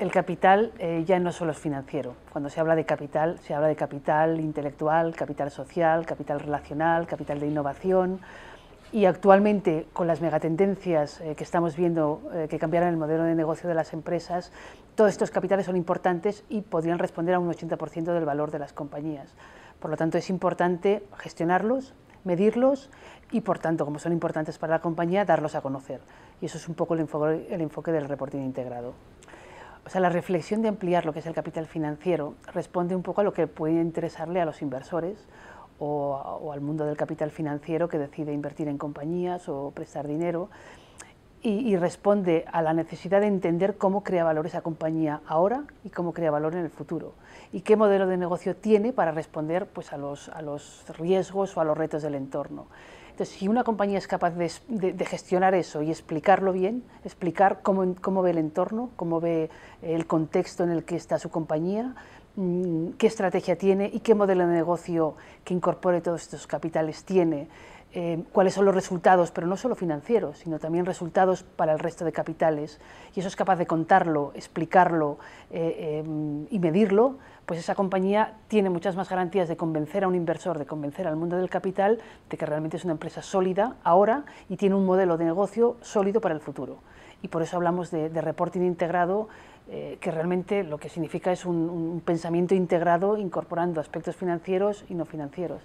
el capital eh, ya no solo es financiero. Cuando se habla de capital, se habla de capital intelectual, capital social, capital relacional, capital de innovación. Y actualmente, con las megatendencias eh, que estamos viendo eh, que cambiarán el modelo de negocio de las empresas, todos estos capitales son importantes y podrían responder a un 80% del valor de las compañías. Por lo tanto, es importante gestionarlos, medirlos y, por tanto, como son importantes para la compañía, darlos a conocer. Y eso es un poco el enfoque, el enfoque del reporting integrado. O la reflexión de ampliar lo que es el capital financiero responde un poco a lo que puede interesarle a los inversores o, al mundo del capital financiero que decide invertir en compañías o prestar dinero y, responde a la necesidad de entender cómo crea valor esa compañía ahora y cómo crea valor en el futuro y qué modelo de negocio tiene para responder pues, a, a los riesgos o a los retos del entorno. Entonces, si una compañía es capaz de, gestionar eso y explicarlo bien, explicar cómo, ve el entorno, cómo ve el contexto en el que está su compañía, mm, qué estrategia tiene y qué modelo de negocio que incorpore todos estos capitales tiene, eh, cuáles son los resultados, pero no solo financieros, sino también resultados para el resto de capitales, y eso es capaz de contarlo, explicarlo eh, em, y medirlo, pues esa compañía tiene muchas más garantías de convencer a un inversor, de convencer al mundo del capital de que realmente es una empresa sólida ahora y tiene un modelo de negocio sólido para el futuro. Y por eso hablamos de, reporting integrado, eh, que realmente lo que significa es un pensamiento integrado incorporando aspectos financieros y no financieros.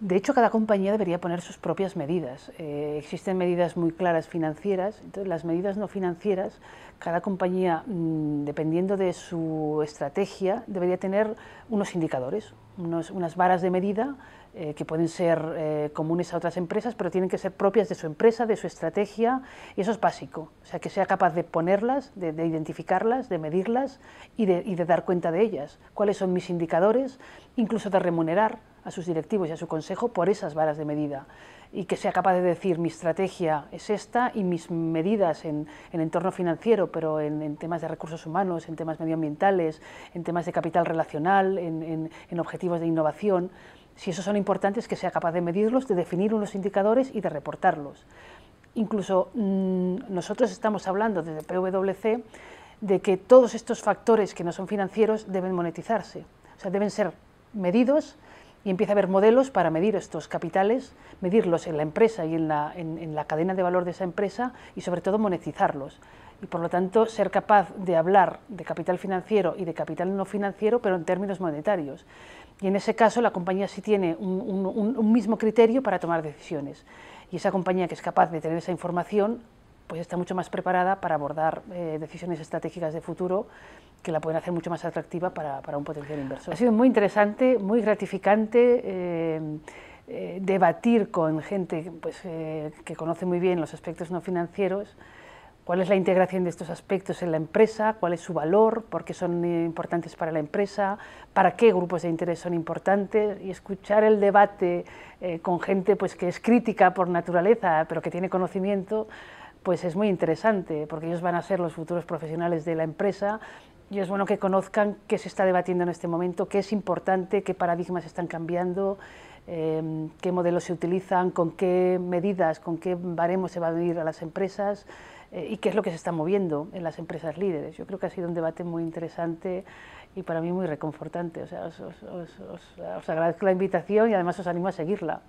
De hecho, cada compañía debería poner sus propias medidas. Eh, existen medidas muy claras financieras, entonces las medidas no financieras, cada compañía, mm, dependiendo de su estrategia, debería tener unos indicadores, unas varas de medida eh, que pueden ser eh, comunes a otras empresas, pero tienen que ser propias de su empresa, de su estrategia, y eso es básico. O sea, que sea capaz de ponerlas, de, identificarlas, de medirlas y de dar cuenta de ellas. ¿Cuáles son mis indicadores? Incluso de remunerar a sus directivos y a su consejo por esas varas de medida y que sea capaz de decir mi estrategia es esta y mis medidas en, entorno financiero, pero en, temas de recursos humanos, en temas medioambientales, en temas de capital relacional, en, objetivos de innovación, si esos son importantes, que sea capaz de medirlos, de definir unos indicadores y de reportarlos. Incluso mm, nosotros estamos hablando desde PwC de que todos estos factores que no son financieros deben monetizarse, o sea, deben ser medidos y empieza a haber modelos para medir estos capitales, medirlos en la empresa y en la, cadena de valor de esa empresa y sobre todo monetizarlos y por lo tanto ser capaz de hablar de capital financiero y de capital no financiero, pero en términos monetarios. Y en ese caso la compañía sí tiene un mismo criterio para tomar decisiones. Y esa compañía que es capaz de tener esa información pues está mucho más preparada para abordar eh, decisiones estratégicas de futuro que la pueden hacer mucho más atractiva para, para un potencial inversor. Ha sido muy interesante, muy gratificante. Eh, eh, debatir con gente pues, que conoce muy bien los aspectos no financieros, cuál es la integración de estos aspectos en la empresa, cuál es su valor, por qué son importantes para la empresa, para qué grupos de interés son importantes y escuchar el debate con gente pues, que es crítica por naturaleza pero que tiene conocimiento pues es muy interesante, porque ellos van a ser los futuros profesionales de la empresa y es bueno que conozcan qué se está debatiendo en este momento, qué es importante, qué paradigmas están cambiando, em, qué modelos se utilizan, con qué medidas, con qué baremos se va a unir a las empresas eh, y qué es lo que se está moviendo en las empresas líderes. Yo creo que ha sido un debate muy interesante y para mí muy reconfortante. sea, os agradezco la invitación y además os animo a seguirla.